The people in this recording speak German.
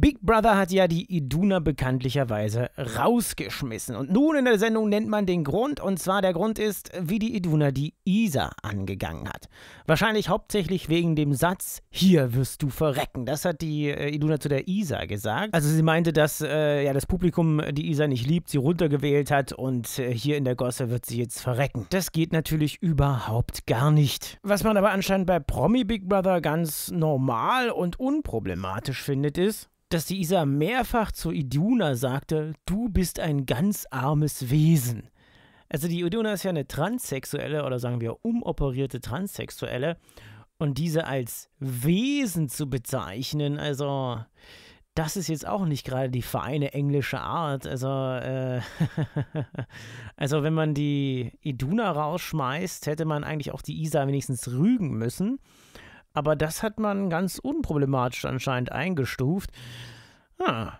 Big Brother hat ja die Iduna bekanntlicherweise rausgeschmissen. Und nun in der Sendung nennt man den Grund. Und zwar der Grund ist, wie die Iduna die Isa angegangen hat. Wahrscheinlich hauptsächlich wegen dem Satz, hier wirst du verrecken. Das hat die äh, Iduna zu der Isa gesagt. Also sie meinte, dass äh, ja, das Publikum die Isa nicht liebt, sie runtergewählt hat und äh, hier in der Gosse wird sie jetzt verrecken. Das geht natürlich überhaupt gar nicht. Was man aber anscheinend bei Promi Big Brother ganz normal und unproblematisch findet, ist, dass die Isa mehrfach zu Iduna sagte, du bist ein ganz armes Wesen. Also die Iduna ist ja eine transsexuelle oder sagen wir umoperierte transsexuelle und diese als Wesen zu bezeichnen, also das ist jetzt auch nicht gerade die feine englische Art. Also, äh, also wenn man die Iduna rausschmeißt, hätte man eigentlich auch die Isa wenigstens rügen müssen. Aber das hat man ganz unproblematisch anscheinend eingestuft. Ah,